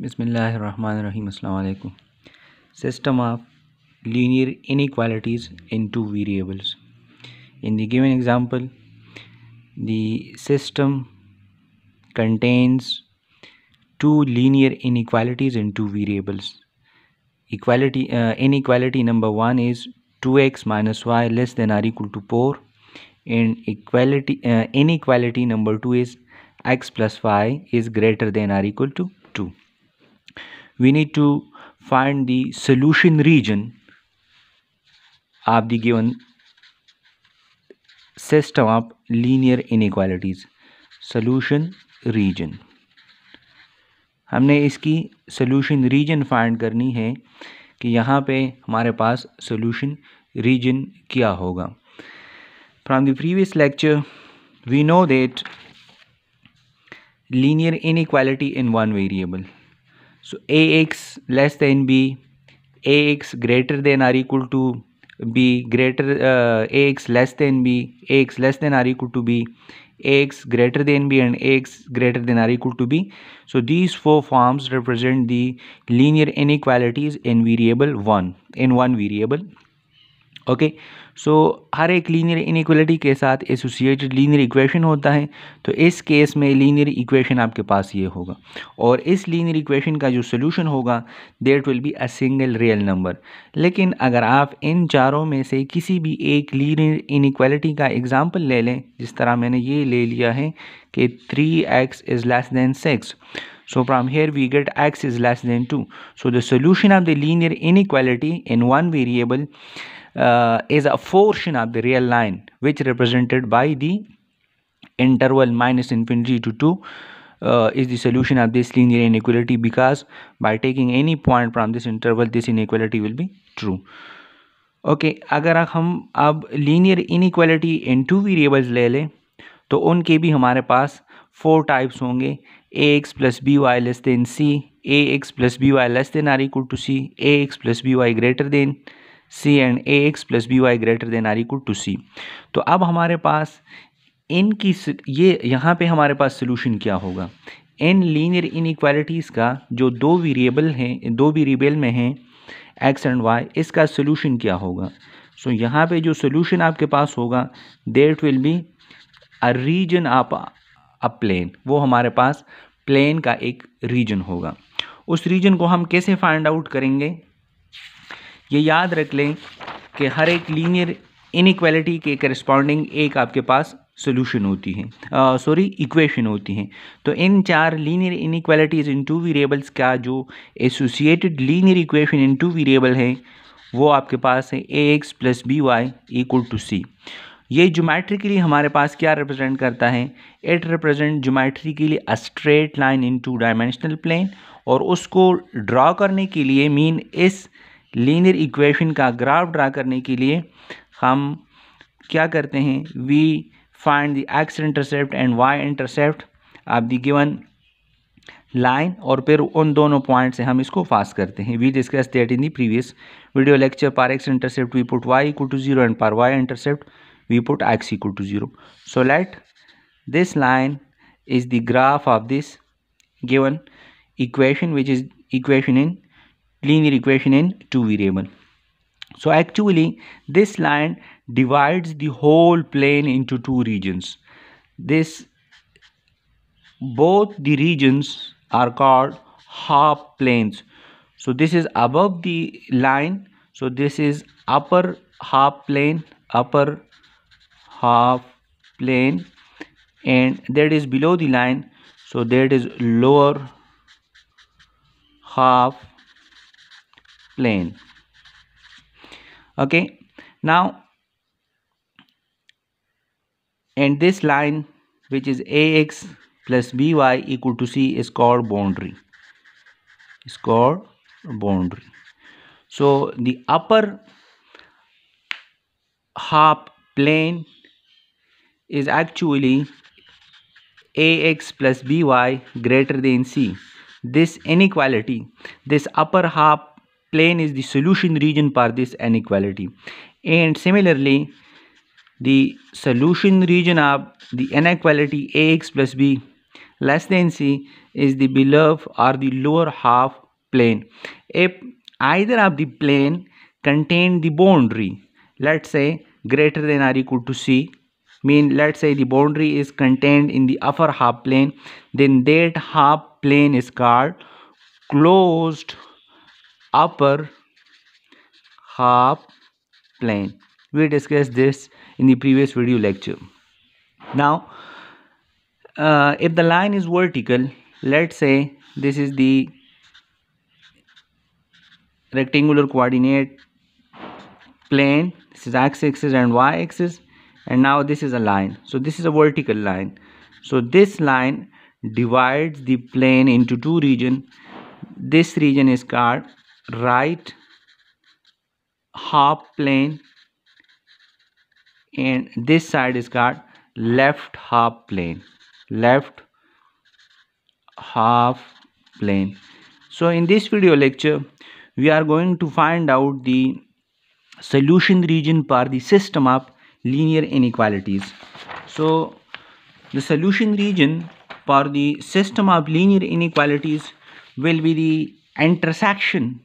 Bismillahirrahmanirrahim. Assalamualaikum. System of linear inequalities in two variables. In the given example, the system contains two linear inequalities in two variables. Equality uh, inequality number one is 2x minus y less than or equal to 4 and equality uh, inequality number 2 is x plus y is greater than or equal to we need to find the solution region of the given system of linear inequalities solution region हमने इसकी solution region find करनी है कि यहाँ पे हमारे पास solution region क्या होगा from the previous lecture we know that linear inequality in one variable So ax less than b, ax greater than or equal to b greater uh, ax less than b, ax less than or equal to b, ax greater than b and ax greater than or equal to b. So these four forms represent the linear inequalities in variable 1, in one variable. Okay. So so, हर एक linear inequality के साथ associated linear equation होता है तो इस case में linear equation आपके पास ये होगा और इस लीनियर इक्वेशन का जो सोल्यूशन होगा that will be a single real number लेकिन अगर आप इन चारों में से किसी भी एक लीनियर इनक्वलिटी का एग्ज़ाम्पल ले लें जिस तरह मैंने ये ले लिया है कि three x is less than six So from here we get x is less than 2. So the solution of the linear inequality in one variable uh, is a portion of the real line which represented by the interval minus infinity to 2 uh, is the solution of this linear inequality because by taking any point from this interval this inequality will be true okay okay, अगर हम अब linear inequality in two variables ले लें तो उनके भी हमारे पास four types होंगे a x plus b y less than c a x plus b y less than or equal to c a x plus b y greater than c and a x plus b y greater than or equal to c तो अब हमारे पास की ये यहाँ पे हमारे पास solution क्या होगा इन लीनियर इन का जो दो वेरिएबल हैं दो वेरिएबल में हैं एक्स एंड वाई इसका सोल्यूशन क्या होगा सो so, यहाँ पे जो सोल्यूशन आपके पास होगा that will be a region आप अ प्लेन वो हमारे पास प्लेन का एक रीजन होगा उस रीजन को हम कैसे फाइंड आउट करेंगे ये याद रख लें कि हर एक लीनियर इनक्वालिटी के करस्पॉन्डिंग एक आपके पास सोल्यूशन होती है सॉरी इक्वेशन होती हैं तो इन चार linear inequalities in two variables का जो associated linear equation in two variable हैं वो आपके पास है a x plus b y equal to c ये जोमेट्रिकली हमारे पास क्या रिप्रेजेंट करता है it represent geometrically a straight line in two dimensional plane और उसको ड्रा करने के लिए मीन इस लीनियर इक्वेशन का ग्राफ ड्रा करने के लिए हम क्या करते हैं we find the x intercept and y intercept आप दी गिवन लाइन और फिर उन दोनों पॉइंट से हम इसको फास्ट करते हैं we discuss that in the previous video lecture for x intercept we put y equal to zero and for y intercept we put x equal to zero so let this line is the graph of this given equation which is equation in linear equation in two variable so actually this line divides the whole plane into two regions this both the regions are called half planes so this is above the line so this is upper half plane upper half plane and that is below the line so that is lower half plane okay now and this line which is ax plus by equal to c is called boundary is called boundary so the upper half plane is actually ax plus by greater than c this inequality this upper half plane is the solution region for this inequality and similarly the solution region of the inequality ax plus b less than c is the below or the lower half plane if either of the plane contain the boundary let's say greater than or equal to c mean let's say the boundary is contained in the upper half plane then that half plane is called closed upper half plane. We discussed this in the previous video lecture. Now, uh, if the line is vertical, let's say this is the rectangular coordinate plane, this is x-axis and y-axis, and now this is a line. So this is a vertical line. So this line divides the plane into two regions. This region is called right half plane and this side is got left half plane left half plane so in this video lecture we are going to find out the solution region for the system of linear inequalities so the solution region for the system of linear inequalities will be the intersection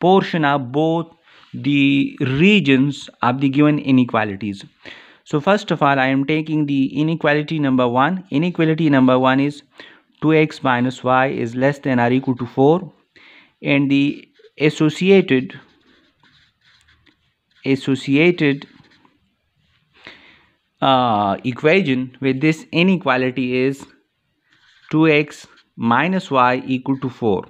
portion of both the regions of the given inequalities so first of all i am taking the inequality number one inequality number one is 2x minus y is less than or equal to 4 and the associated associated uh, equation with this inequality is 2x minus y equal to 4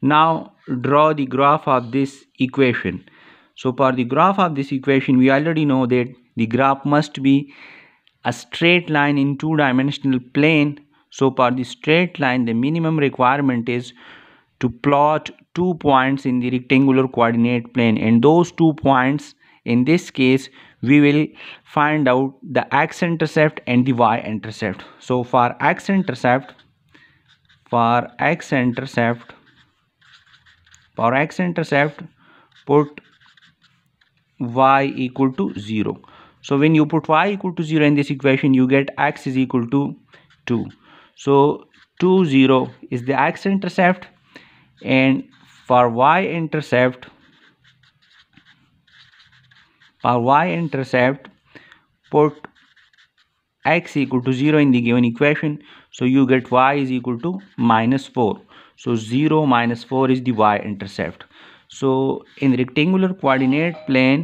now draw the graph of this equation. So for the graph of this equation, we already know that the graph must be a straight line in two-dimensional plane. So for the straight line, the minimum requirement is to plot two points in the rectangular coordinate plane and those two points in this case we will find out the x-intercept and the y-intercept so for x-intercept for x-intercept for x intercept put y equal to 0 so when you put y equal to 0 in this equation you get x is equal to 2 so 2 0 is the x intercept and for y intercept for y intercept put x equal to 0 in the given equation so you get y is equal to minus 4 so 0 minus 4 is the y-intercept so in rectangular coordinate plane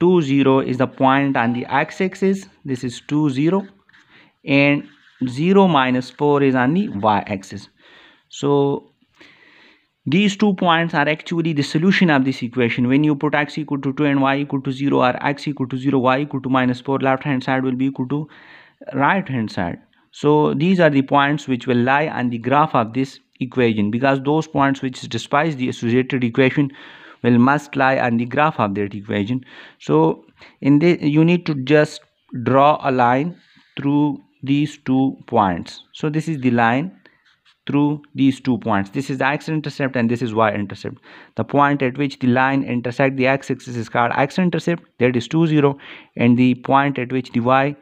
2 0 is the point on the x-axis this is 2 0 and 0 minus 4 is on the y-axis so these two points are actually the solution of this equation when you put x equal to 2 and y equal to 0 or x equal to 0 y equal to minus 4 left hand side will be equal to right hand side so these are the points which will lie on the graph of this equation because those points which despise the associated equation will must lie on the graph of that equation so in this you need to just draw a line through these two points so this is the line through these two points this is the x-intercept and this is y-intercept the point at which the line intersect the x-axis is called x-intercept that is 2 0 and the point at which the y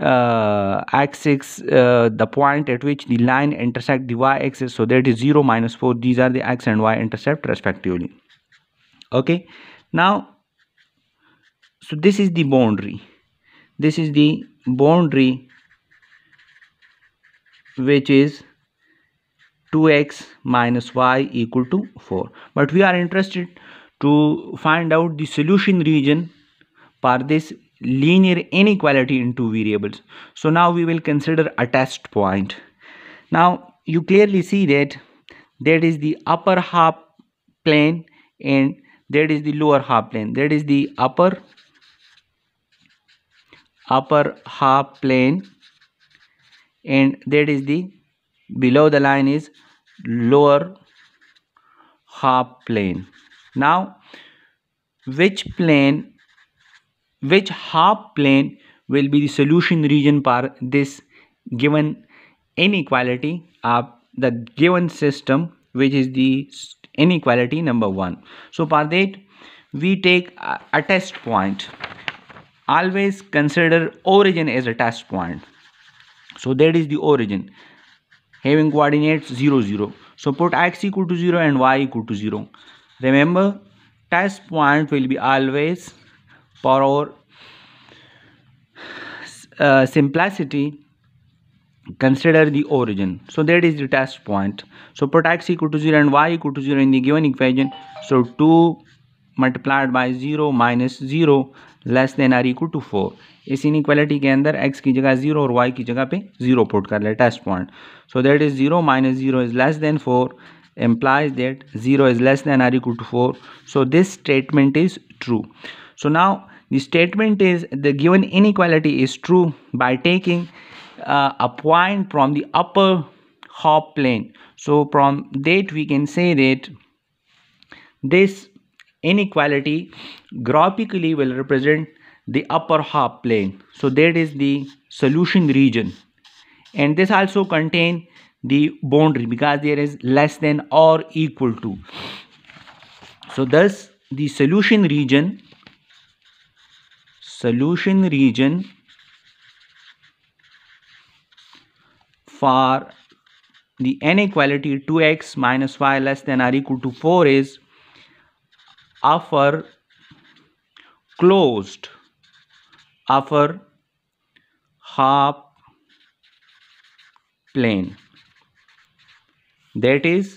uh, axis uh, the point at which the line intersect the y-axis so that is 0 minus 4 these are the x and y intercept respectively okay now so this is the boundary this is the boundary which is 2x minus y equal to 4 but we are interested to find out the solution region for this linear inequality in two variables so now we will consider attached point now you clearly see that that is the upper half plane and that is the lower half plane That is the upper upper half plane and that is the below the line is lower half plane now which plane which half plane will be the solution region for this given inequality of the given system which is the inequality number one so for that we take a, a test point always consider origin as a test point so that is the origin having coordinates 0 0 so put x equal to 0 and y equal to 0 remember test point will be always for our uh, simplicity consider the origin so that is the test point so put x equal to 0 and y equal to 0 in the given equation so 2 multiplied by 0 minus 0 less than or equal to four इस inequality के अंदर x की जगह zero और y की जगह पे zero put कर ले test point so that is zero minus zero is less than four implies that 0 is less than or equal to 4 so this statement is true So now the statement is the given inequality is true by taking uh, a point from the upper half plane. So from that we can say that this inequality graphically will represent the upper half plane. So that is the solution region. And this also contain the boundary because there is less than or equal to. So thus the solution region solution region for the inequality 2x minus y less than or equal to 4 is offer closed offer half plane that is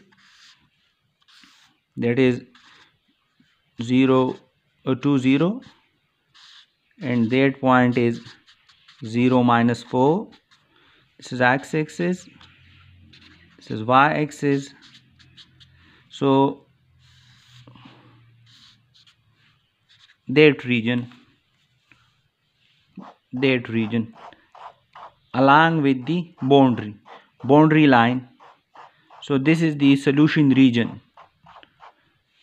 that is 0 to uh, 2 0 and that point is 0 minus 4 this is x-axis this is y-axis so that region that region along with the boundary boundary line so this is the solution region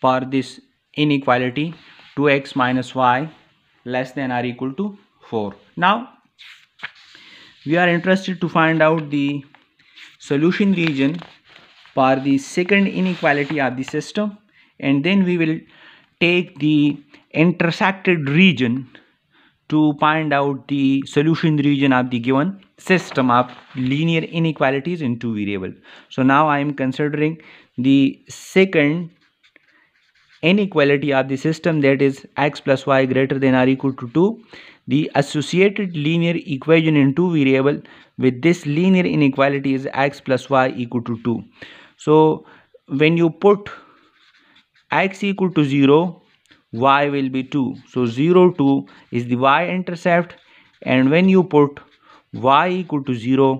for this inequality 2x minus y less than or equal to 4 now we are interested to find out the solution region for the second inequality of the system and then we will take the intersected region to find out the solution region of the given system of linear inequalities in two variables. So now I am considering the second inequality of the system that is x plus y greater than or equal to 2 the associated linear equation in two variable with this linear inequality is x plus y equal to 2 so when you put x equal to 0 y will be 2 so 0 2 is the y intercept and when you put y equal to 0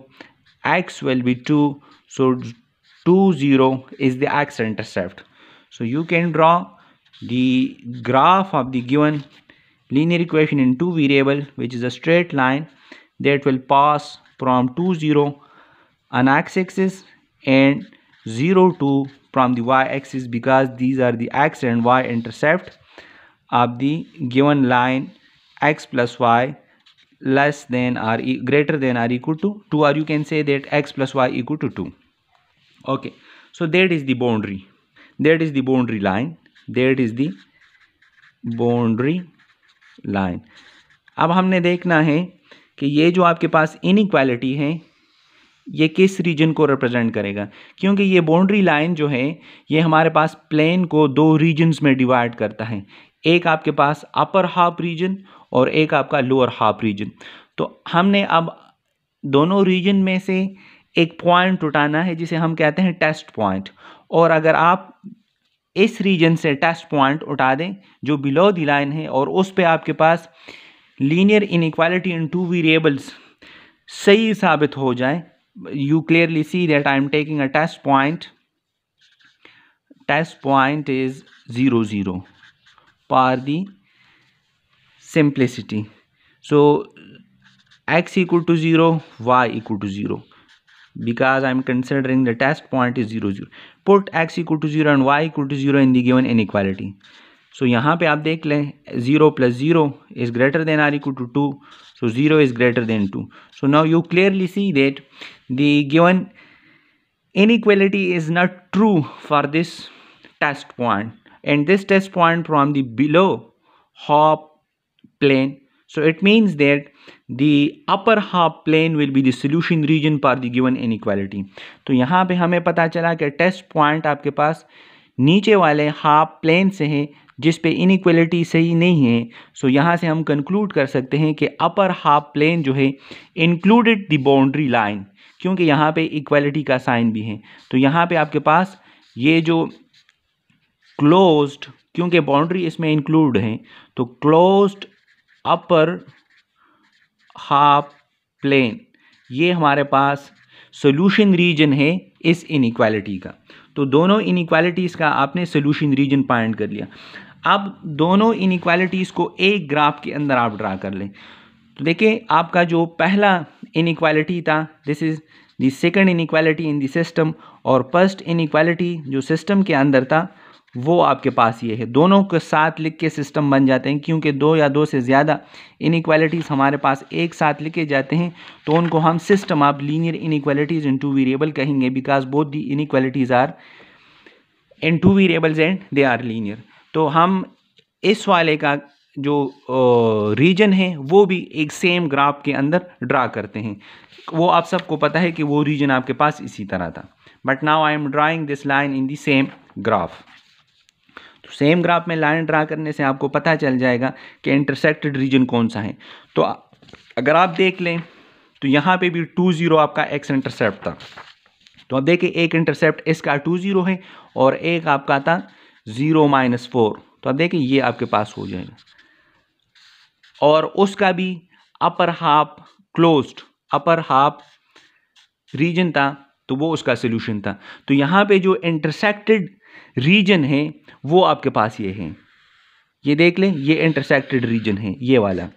x will be 2 so 2 0 is the x intercept so you can draw the graph of the given linear equation in two variable which is a straight line that will pass from 2 0 on x-axis and 0 2 from the y-axis because these are the x and y intercept of the given line x plus y less than or greater than or equal to 2 or you can say that x plus y equal to 2 okay so that is the boundary that is the boundary line that is the boundary line अब हमने देखना है कि ये जो आपके पास inequality है ये किस रीजन को रिप्रेजेंट करेगा क्योंकि ये बाउंड्री लाइन जो है ये हमारे पास प्लेन को दो रीजन्स में डिवाइड करता है एक आपके पास अपर हाफ रीजन और एक आपका लोअर हाफ रीजन तो हमने अब दोनों रीजन में से एक पॉइंट उठाना है जिसे हम कहते हैं टेस्ट पॉइंट और अगर आप इस रीजन से टेस्ट पॉइंट उठा दें जो बिलो दी लाइन है और उस पर आपके पास linear inequality in two variables सही साबित हो जाए you clearly see that I am taking a test point test point is zero zero for the simplicity so x equal to zero y equal to zero because I am considering the test point is 0 0 put x equal to 0 and y equal to 0 in the given inequality so here you आप 0 plus 0 is greater than or equal to 2 so 0 is greater than 2 so now you clearly see that the given inequality is not true for this test point and this test point from the below hop plane So it means that the upper half plane will be the solution region for the given inequality. तो यहाँ पे हमें पता चला कि test point आपके पास नीचे वाले हाफ plane से हैं जिस पे इनक्वलिटी सही नहीं है सो so, यहाँ से हम कंक्लूड कर सकते हैं कि अपर हाफ plane जो है included the बाउंड्री लाइन क्योंकि यहाँ पे equality का साइन भी है तो यहाँ पे आपके पास ये जो closed क्योंकि बाउंड्री इसमें इंक्लूड है तो क्लोज्ड अपर हाफ प्लेन ये हमारे पास सोल्यूशन रीजन है इस इनक्वालिटी का तो दोनों इनक्वालिटीज़ का आपने सोल्यूशन रीजन पॉइंट कर लिया अब दोनों इनक्वालिटीज़ को एक ग्राफ के अंदर आप ड्रा कर लें तो देखिए आपका जो पहला इनक्वालिटी था this is the second inequality in the system और फर्स्ट इनक्वालिटी जो सिस्टम के अंदर था वो आपके पास ये है दोनों के साथ लिख के सिस्टम बन जाते हैं क्योंकि दो या दो से ज़्यादा इनक्वालिटीज़ हमारे पास एक साथ लिखे जाते हैं तो उनको हम system of linear inequalities in two variable कहेंगे because both the inequalities are in two variables and they are linear तो हम इस वाले का जो रीजन है वो भी एक सेम ग्राफ के अंदर ड्रा करते हैं वो आप सबको पता है कि वो रीजन आपके पास इसी तरह था but now I am drawing this line in the same graph तो सेम ग्राफ में लाइन ड्रा करने से आपको पता चल जाएगा कि इंटरसेक्टेड रीजन कौन सा है तो अगर आप देख लें तो यहाँ पे भी टू ज़ीरो आपका एक्स इंटरसेप्ट था तो आप देखिए एक इंटरसेप्ट इसका टू ज़ीरो है और एक आपका था ज़ीरो माइनस फोर तो आप देखिए ये आपके पास हो जाएगा और उसका भी upper half close upper half region था तो वो उसका सोल्यूशन था तो यहाँ पे जो इंटरसेक्टेड रीजन है वो आपके पास ये है ये देख लें ये इंटरसेक्टेड रीजन है ये वाला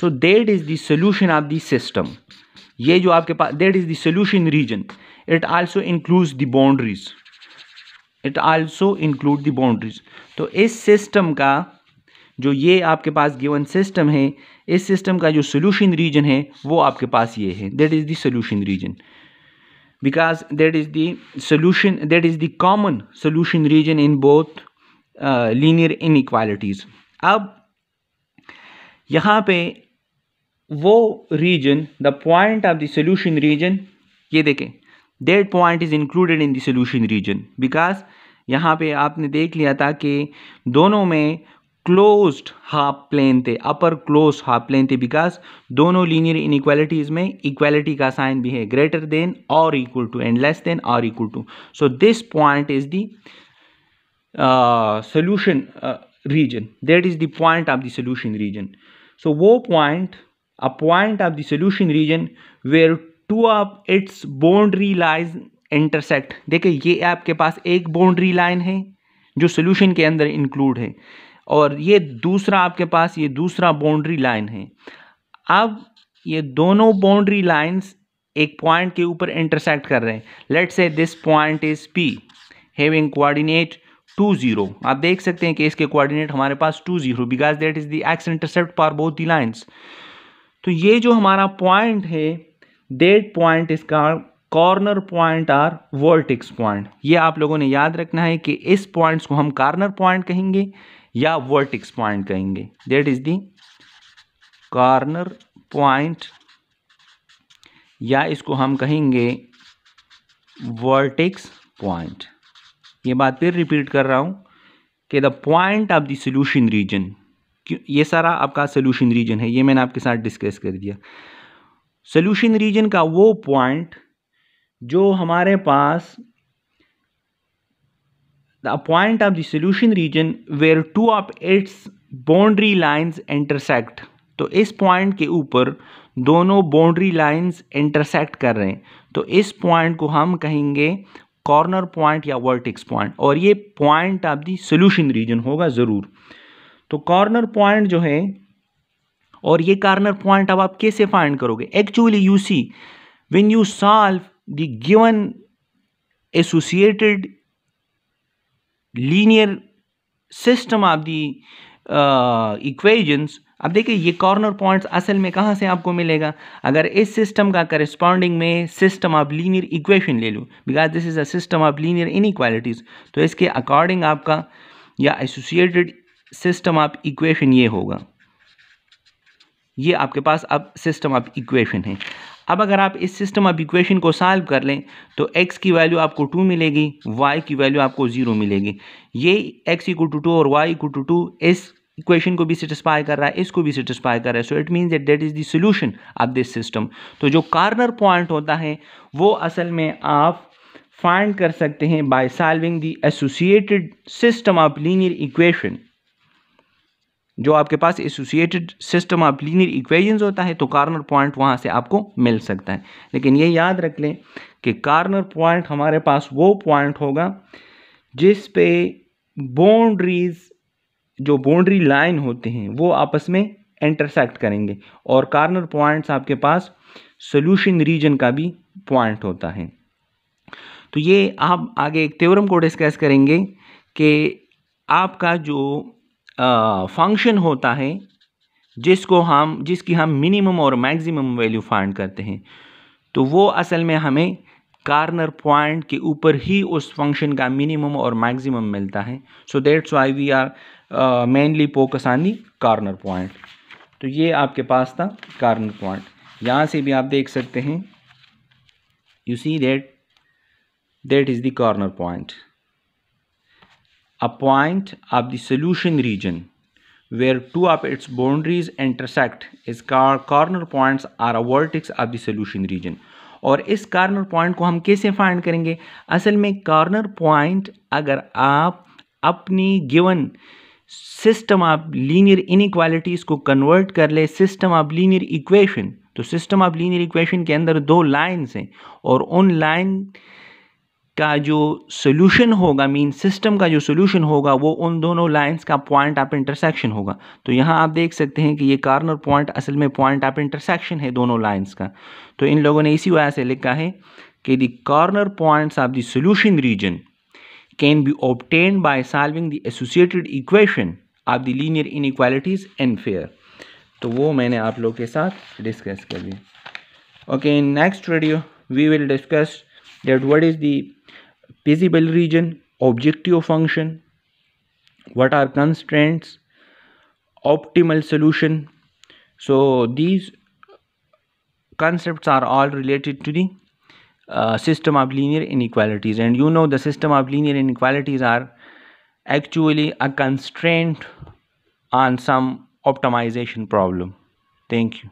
so that is solution solution of the system ये जो आपके पास that is solution solution region it also include the boundaries it also include the boundaries तो इस सिस्टम का जो ये आपके पास गिवन सिस्टम है इस सिस्टम का जो सोल्यूशन रीजन है वो आपके पास ये है that is solution solution region because that is the solution that is the common solution region in both uh, linear inequalities ab yahan pe wo region the point of the solution region ye देखें that point is included in the solution region because यहाँ पे आपने देख लिया था कि दोनों में क्लोज्ड हाफ प्लेन थे अपर क्लोज हाफ प्लेन थे बिकॉज दोनों लीनियर इनक्वालिटीज में इक्वालिटी का साइन भी है ग्रेटर देन और equal to and less than और equal to so this point is the solution region that is the point of the solution region so वो point a point of the solution region where two of its boundary lies intersect देखिए ये आपके पास एक boundary line है जो solution के अंदर include है और ये दूसरा आपके पास ये दूसरा बाउंड्री लाइन है अब ये दोनों बाउंड्री लाइंस एक पॉइंट के ऊपर इंटरसेक्ट कर रहे हैं let say this point is P having coordinate two zero आप देख सकते हैं कि इसके कोऑर्डिनेट हमारे पास two zero because that is the x intercept for both the lines तो ये जो हमारा पॉइंट है डेट पॉइंट इसका corner point or vertex point ये आप लोगों ने याद रखना है कि इस पॉइंट्स को हम कॉर्नर पॉइंट कहेंगे या वर्टिक्स पॉइंट कहेंगे that is the corner point या इसको हम कहेंगे वर्टिक्स पॉइंट ये बात फिर रिपीट कर रहा हूँ कि the point of the solution region ये सारा आपका सोल्यूशन रीजन है ये मैंने आपके साथ डिस्कस कर दिया सोल्यूशन रीजन का वो पॉइंट जो हमारे पास the point of the solution region where two of its boundary lines intersect तो इस पॉइंट के ऊपर दोनों बाउंड्री लाइंस इंटरसेक्ट कर रहे हैं तो इस पॉइंट को हम कहेंगे कॉर्नर पॉइंट या वर्टिक्स पॉइंट और ये point of the solution region होगा ज़रूर तो कॉर्नर पॉइंट जो है और ये कॉर्नर पॉइंट अब आप कैसे फाइंड करोगे actually you see when you solve the given associated linear system of the equations अब देखिए ये कॉर्नर पॉइंट्स असल में कहाँ से आपको मिलेगा अगर इस सिस्टम का करस्पॉन्डिंग में सिस्टम ऑफ लीनियर इक्वेशन ले लूँ because this is a system of linear inequalities तो इसके अकॉर्डिंग आपका या एसोसिएटेड सिस्टम ऑफ इक्वेशन ये होगा ये आपके पास अब सिस्टम ऑफ इक्वेशन है अब अगर आप इस सिस्टम ऑफ इक्वेशन को सॉल्व कर लें तो x की वैल्यू आपको टू मिलेगी y की वैल्यू आपको ज़ीरो मिलेगी ये x इक्व टू टू और y इक्व टू टू इस इक्वेशन को भी सेटिस्फाई कर रहा है इसको भी सेटिस्फाई कर रहा है so it means that that is the solution of this system तो जो कार्नर पॉइंट होता है वो असल में आप फाइंड कर सकते हैं by solving the associated system of linear equation जो आपके पास associated system of linear equations होता है तो कार्नर पॉइंट वहाँ से आपको मिल सकता है लेकिन ये याद रख लें कि कार्नर पॉइंट हमारे पास वो पॉइंट होगा जिस पे बाउंड्रीज जो बाउंड्री लाइन होते हैं वो आपस में इंटरसेक्ट करेंगे और कार्नर पॉइंट्स आपके पास सोल्यूशन रीजन का भी पॉइंट होता है तो ये आप आगे एक थ्योरम को डिस्कस करेंगे कि आपका जो फंक्शन होता है जिसको हम जिसकी हम मिनिमम और मैक्सिमम वैल्यू फाइंड करते हैं तो वो असल में हमें कार्नर पॉइंट के ऊपर ही उस फंक्शन का मिनिमम और मैक्सिमम मिलता है so that's why we are mainly focus on the corner point तो ये आपके पास था कार्नर पॉइंट यहाँ से भी आप देख सकते हैं you see that that is corner corner point a point of the solution region where two of its boundaries intersect is corner points or a vertex of the solution region और इस corner point को हम कैसे find करेंगे असल में corner point अगर आप अपनी given system of linear inequalities को कन्वर्ट कर ले सिस्टम ऑफ लीनियर इक्वेशन तो सिस्टम ऑफ लीनियर इक्वेशन के अंदर दो लाइन्स हैं और उन लाइन का जो सोल्यूशन होगा मीन सिस्टम का जो सोल्यूशन होगा वो उन दोनों लाइंस का पॉइंट ऑफ इंटरसेक्शन होगा तो यहाँ आप देख सकते हैं कि ये कार्नर पॉइंट असल में पॉइंट ऑफ इंटरसेक्शन है दोनों लाइंस का तो इन लोगों ने इसी वजह से लिखा है कि the corner points of the solution region can be obtain by solving the associated equation of the linear inequalities and fair तो वो मैंने आप लोग के साथ डिस्कस कर लिया okay in next video we will discuss that what is the feasible region, objective function, what are constraints, optimal solution. So these concepts are all related to the uh, system of linear inequalities and you know the system of linear inequalities are actually a constraint on some optimization problem. Thank you.